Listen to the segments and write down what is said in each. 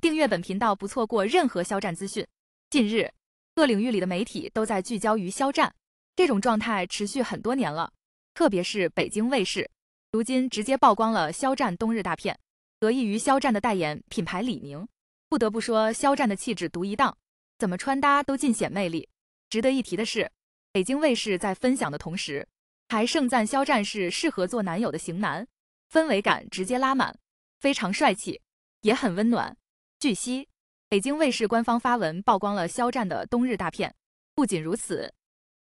订阅本频道，不错过任何肖战资讯。近日，各领域里的媒体都在聚焦于肖战，这种状态持续很多年了。特别是北京卫视，如今直接曝光了肖战冬日大片。得益于肖战的代言品牌李宁，不得不说肖战的气质独一档，怎么穿搭都尽显魅力。值得一提的是，北京卫视在分享的同时，还盛赞肖战是适合做男友的型男，氛围感直接拉满，非常帅气，也很温暖。据悉，北京卫视官方发文曝光了肖战的冬日大片。不仅如此，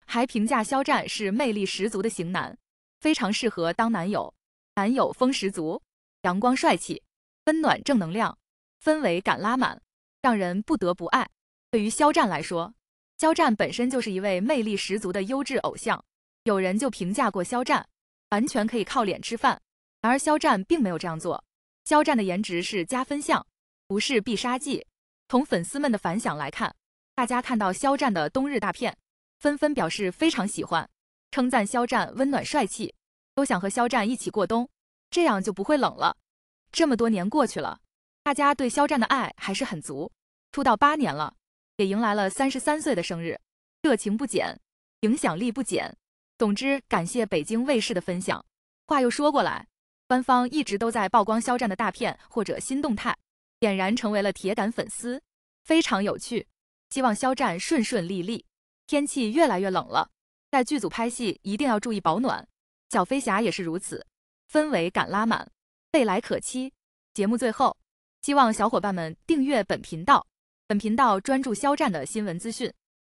还评价肖战是魅力十足的型男，非常适合当男友。男友风十足，阳光帅气，温暖正能量，氛围感拉满，让人不得不爱。对于肖战来说，肖战本身就是一位魅力十足的优质偶像。有人就评价过肖战，完全可以靠脸吃饭。然而肖战并没有这样做，肖战的颜值是加分项。不是必杀技。从粉丝们的反响来看，大家看到肖战的冬日大片，纷纷表示非常喜欢，称赞肖战温暖帅气，都想和肖战一起过冬，这样就不会冷了。这么多年过去了，大家对肖战的爱还是很足。出道八年了，也迎来了三十三岁的生日，热情不减，影响力不减。总之，感谢北京卫视的分享。话又说过来，官方一直都在曝光肖战的大片或者新动态。俨然成为了铁杆粉丝，非常有趣。希望肖战顺顺利利。天气越来越冷了，在剧组拍戏一定要注意保暖。小飞侠也是如此，氛围感拉满，未来可期。节目最后，希望小伙伴们订阅本频道。本频道专注肖战的新闻资讯。